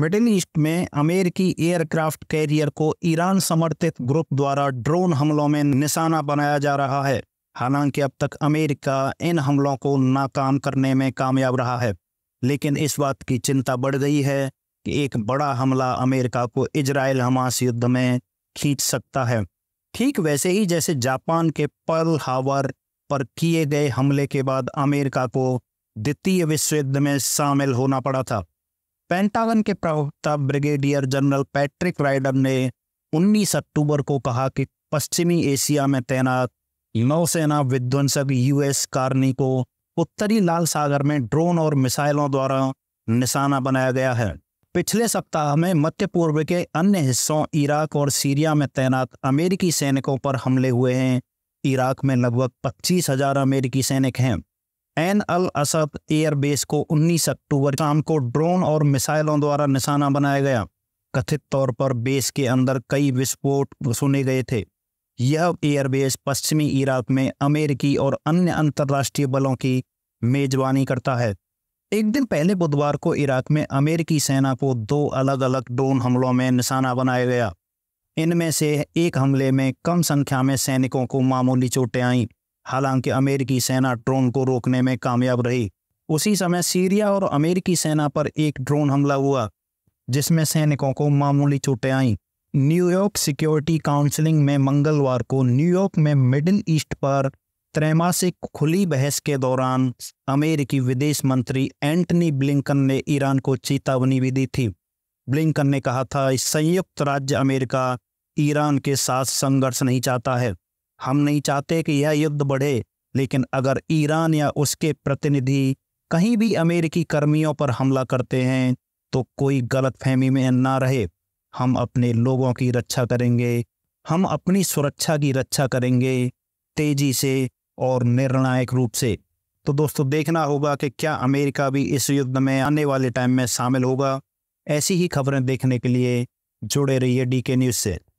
middle East में अमेरिकी aircraft carrier को ईरान समर्थित ग्रुप द्वारा ड्रोन हमलों में निशाना बनाया जा रहा है हालांकि अब तक अमेरिका इन हमलों को नाकाम करने में कामयाब रहा है लेकिन इस बात की चिंता बढ़ गई है कि एक बड़ा हमला अमेरिका को इजराइल हमास युद्ध में खींच सकता है ठीक वैसे ही जैसे जापान के पर्ल हावर पर किए गए हमले के बाद अमेरिका को द्वितीय विश्व युद्ध में शामिल होना पड़ा था पेंटागन के प्रवक्ता ब्रिगेडियर जनरल पैट्रिक राइडर ने 19 अक्टूबर को कहा कि पश्चिमी एशिया में तैनात नौसेना विध्वंसक यूएस कार्नी को उत्तरी लाल सागर में ड्रोन और मिसाइलों द्वारा निशाना बनाया गया है पिछले सप्ताह में मध्य पूर्व के अन्य हिस्सों इराक और सीरिया में तैनात अमेरिकी सैनिकों पर हमले हुए हैं इराक में लगभग पच्चीस हजार अमेरिकी सैनिक हैं एन अल असद एयरबेस को 19 अक्टूबर शाम को ड्रोन और मिसाइलों द्वारा निशाना बनाया गया कथित तौर पर बेस के अंदर कई विस्फोट सुने गए थे यह एयरबेस पश्चिमी इराक में अमेरिकी और अन्य अंतर्राष्ट्रीय बलों की मेजबानी करता है एक दिन पहले बुधवार को इराक में अमेरिकी सेना को दो अलग अलग ड्रोन हमलों में निशाना बनाया गया इनमें से एक हमले में कम संख्या में सैनिकों को मामूली चोटें आईं हालांकि अमेरिकी सेना ड्रोन को रोकने में कामयाब रही उसी समय सीरिया और अमेरिकी सेना पर एक ड्रोन हमला हुआ जिसमें सैनिकों को मामूली चोटें आईं न्यूयॉर्क सिक्योरिटी काउंसिलिंग में मंगलवार को न्यूयॉर्क में मिडिल ईस्ट पर त्रैमासिक खुली बहस के दौरान अमेरिकी विदेश मंत्री एंटनी ब्लिंकन ने ईरान को चेतावनी भी दी थी ब्लिंकन ने कहा था संयुक्त राज्य अमेरिका ईरान के साथ संघर्ष नहीं चाहता है हम नहीं चाहते कि यह युद्ध बढ़े लेकिन अगर ईरान या उसके प्रतिनिधि कहीं भी अमेरिकी कर्मियों पर हमला करते हैं तो कोई गलतफहमी में ना रहे हम अपने लोगों की रक्षा करेंगे हम अपनी सुरक्षा की रक्षा करेंगे तेजी से और निर्णायक रूप से तो दोस्तों देखना होगा कि क्या अमेरिका भी इस युद्ध में आने वाले टाइम में शामिल होगा ऐसी ही खबरें देखने के लिए जुड़े रहिए डी के न्यूज़ से